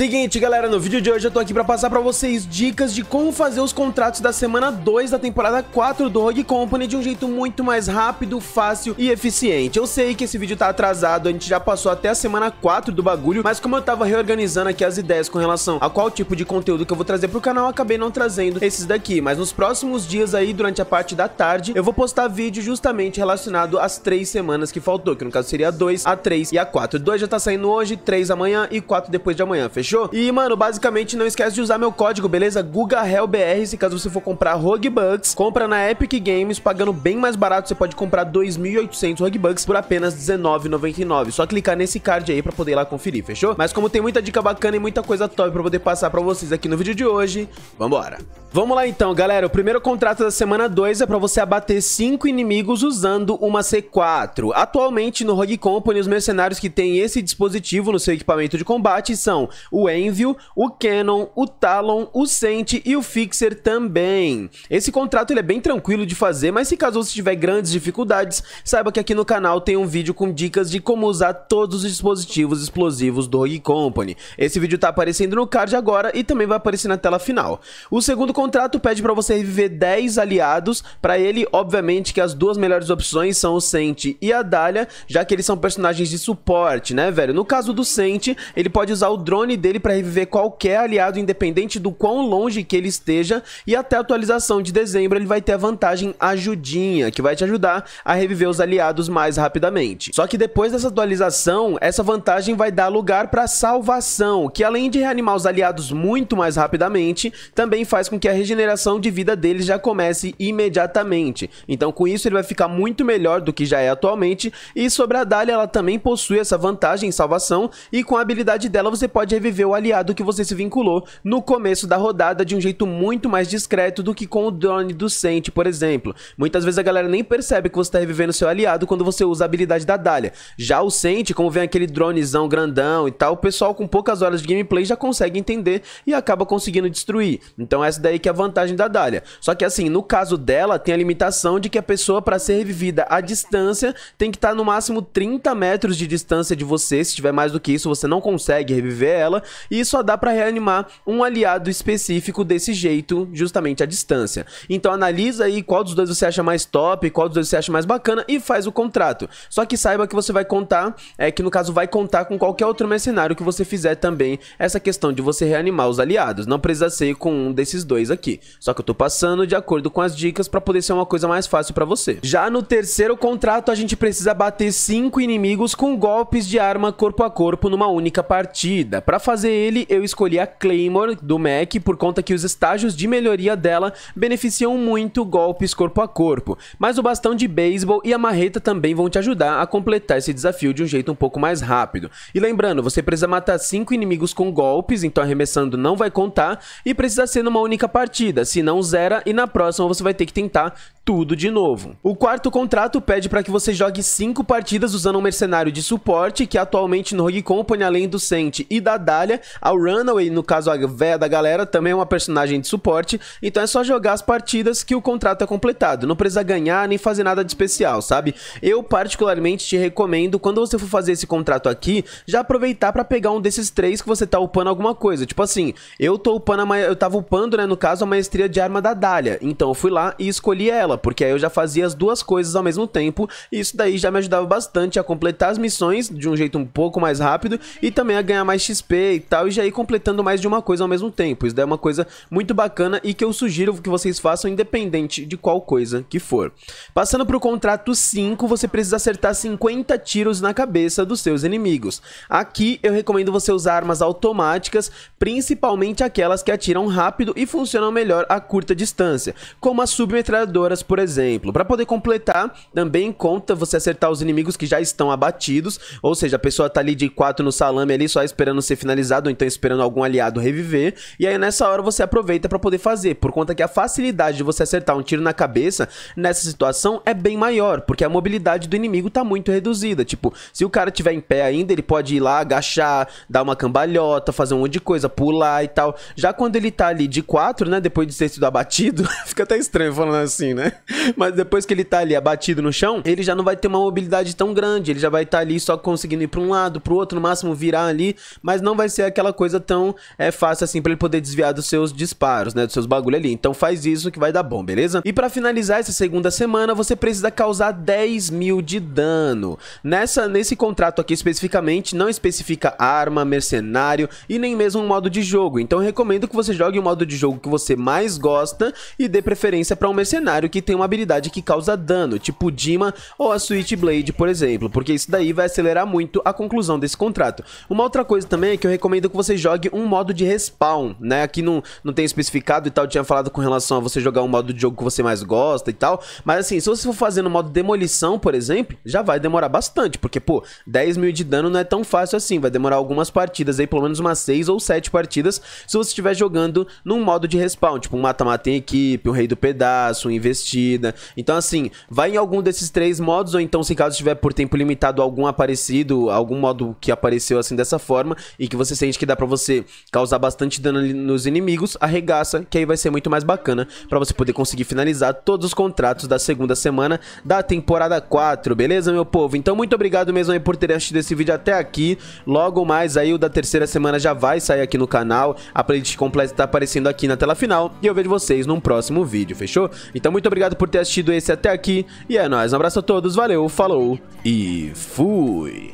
Seguinte, galera, no vídeo de hoje eu tô aqui pra passar pra vocês dicas de como fazer os contratos da semana 2 da temporada 4 do Rogue Company de um jeito muito mais rápido, fácil e eficiente. Eu sei que esse vídeo tá atrasado, a gente já passou até a semana 4 do bagulho, mas como eu tava reorganizando aqui as ideias com relação a qual tipo de conteúdo que eu vou trazer pro canal, acabei não trazendo esses daqui, mas nos próximos dias aí, durante a parte da tarde, eu vou postar vídeo justamente relacionado às três semanas que faltou, que no caso seria a 2, a 3 e a 4. 2 já tá saindo hoje, 3 amanhã e 4 depois de amanhã, fechou? fechou? E, mano, basicamente não esquece de usar meu código, beleza? GugaHellBR, se caso você for comprar Rogue Bucks, compra na Epic Games, pagando bem mais barato, você pode comprar 2.800 Rogue Bucks por apenas R$19,99. Só clicar nesse card aí pra poder ir lá conferir, fechou? Mas como tem muita dica bacana e muita coisa top pra poder passar pra vocês aqui no vídeo de hoje, vambora! Vamos lá então, galera, o primeiro contrato da semana 2 é pra você abater 5 inimigos usando uma C4. Atualmente no Rogue Company, os mercenários que têm esse dispositivo no seu equipamento de combate são o o Envio, o Canon, o Talon, o Sente e o Fixer também. Esse contrato ele é bem tranquilo de fazer, mas se caso você tiver grandes dificuldades, saiba que aqui no canal tem um vídeo com dicas de como usar todos os dispositivos explosivos do Rogue Company. Esse vídeo tá aparecendo no card agora e também vai aparecer na tela final. O segundo contrato pede para você reviver 10 aliados, para ele, obviamente, que as duas melhores opções são o Sente e a Dália, já que eles são personagens de suporte, né, velho? No caso do Sente, ele pode usar o drone dele para reviver qualquer aliado, independente do quão longe que ele esteja. E até a atualização de dezembro, ele vai ter a vantagem Ajudinha, que vai te ajudar a reviver os aliados mais rapidamente. Só que depois dessa atualização, essa vantagem vai dar lugar para Salvação, que além de reanimar os aliados muito mais rapidamente, também faz com que a regeneração de vida deles já comece imediatamente. Então com isso ele vai ficar muito melhor do que já é atualmente. E sobre a Dália, ela também possui essa vantagem em Salvação, e com a habilidade dela você pode reviver sobreviver o aliado que você se vinculou no começo da rodada de um jeito muito mais discreto do que com o drone do Sente, por exemplo. Muitas vezes a galera nem percebe que você está revivendo seu aliado quando você usa a habilidade da Dália. Já o Sente, como vem aquele dronezão grandão e tal, o pessoal com poucas horas de gameplay já consegue entender e acaba conseguindo destruir. Então essa daí que é a vantagem da Dália. Só que assim, no caso dela, tem a limitação de que a pessoa para ser revivida à distância tem que estar tá no máximo 30 metros de distância de você. Se tiver mais do que isso, você não consegue reviver ela e só dá para reanimar um aliado específico desse jeito, justamente à distância. Então analisa aí qual dos dois você acha mais top, qual dos dois você acha mais bacana e faz o contrato. Só que saiba que você vai contar, é que no caso vai contar com qualquer outro mercenário que você fizer também essa questão de você reanimar os aliados. Não precisa ser com um desses dois aqui. Só que eu tô passando de acordo com as dicas para poder ser uma coisa mais fácil para você. Já no terceiro contrato, a gente precisa bater cinco inimigos com golpes de arma corpo a corpo numa única partida. Para fazer ele, eu escolhi a Claymore do Mac por conta que os estágios de melhoria dela beneficiam muito golpes corpo a corpo, mas o bastão de beisebol e a marreta também vão te ajudar a completar esse desafio de um jeito um pouco mais rápido. E lembrando, você precisa matar 5 inimigos com golpes, então arremessando não vai contar, e precisa ser numa única partida, senão zera e na próxima você vai ter que tentar tudo de novo. O quarto contrato pede para que você jogue 5 partidas usando um mercenário de suporte, que atualmente no Rogue Company, além do Sente e da Dália, a Runaway, no caso a véia da galera, também é uma personagem de suporte, então é só jogar as partidas que o contrato é completado, não precisa ganhar nem fazer nada de especial, sabe? Eu particularmente te recomendo, quando você for fazer esse contrato aqui, já aproveitar para pegar um desses três que você tá upando alguma coisa, tipo assim, eu tô upando, eu tava upando, né, no caso, a maestria de arma da Dália, então eu fui lá e escolhi ela, porque aí eu já fazia as duas coisas ao mesmo tempo, e isso daí já me ajudava bastante a completar as missões de um jeito um pouco mais rápido e também a ganhar mais XP e tal, e já ir completando mais de uma coisa ao mesmo tempo. Isso daí é uma coisa muito bacana e que eu sugiro que vocês façam independente de qual coisa que for. Passando para o contrato 5, você precisa acertar 50 tiros na cabeça dos seus inimigos. Aqui eu recomendo você usar armas automáticas, principalmente aquelas que atiram rápido e funcionam melhor a curta distância, como as submetralhadoras por exemplo. Para poder completar, também conta você acertar os inimigos que já estão abatidos, ou seja, a pessoa tá ali de 4 no salame ali só esperando ser finalizado, ou então esperando algum aliado reviver, e aí nessa hora você aproveita para poder fazer, por conta que a facilidade de você acertar um tiro na cabeça nessa situação é bem maior, porque a mobilidade do inimigo tá muito reduzida, tipo, se o cara tiver em pé ainda, ele pode ir lá, agachar, dar uma cambalhota, fazer um monte de coisa, pular e tal. Já quando ele tá ali de 4, né, depois de ter sido abatido, fica até estranho falando assim, né? Mas depois que ele tá ali abatido no chão, ele já não vai ter uma mobilidade tão grande. Ele já vai estar tá ali só conseguindo ir pra um lado, pro outro, no máximo virar ali. Mas não vai ser aquela coisa tão é, fácil assim pra ele poder desviar dos seus disparos, né? Dos seus bagulho ali. Então faz isso que vai dar bom, beleza? E pra finalizar essa segunda semana, você precisa causar 10 mil de dano. Nessa, nesse contrato aqui especificamente, não especifica arma, mercenário e nem mesmo um modo de jogo. Então recomendo que você jogue o modo de jogo que você mais gosta e dê preferência pra um mercenário que que tem uma habilidade que causa dano, tipo Dima ou a Switchblade, por exemplo, porque isso daí vai acelerar muito a conclusão desse contrato. Uma outra coisa também é que eu recomendo que você jogue um modo de respawn, né? Aqui não, não tem especificado e tal, tinha falado com relação a você jogar um modo de jogo que você mais gosta e tal, mas assim, se você for fazer no modo demolição, por exemplo, já vai demorar bastante, porque, pô, 10 mil de dano não é tão fácil assim, vai demorar algumas partidas aí, pelo menos umas 6 ou 7 partidas, se você estiver jogando num modo de respawn, tipo um mata-mata em equipe, um rei do pedaço, um investir assistida. Então, assim, vai em algum desses três modos, ou então, se caso tiver por tempo limitado algum aparecido, algum modo que apareceu assim dessa forma, e que você sente que dá para você causar bastante dano nos inimigos, arregaça, que aí vai ser muito mais bacana para você poder conseguir finalizar todos os contratos da segunda semana da temporada 4, beleza, meu povo? Então, muito obrigado mesmo aí por terem assistido esse vídeo até aqui. Logo mais aí, o da terceira semana já vai sair aqui no canal. A playlist completa tá aparecendo aqui na tela final. E eu vejo vocês num próximo vídeo, fechou? Então, muito obrigado obrigado por ter assistido esse até aqui. E é nóis, um abraço a todos, valeu, falou e fui!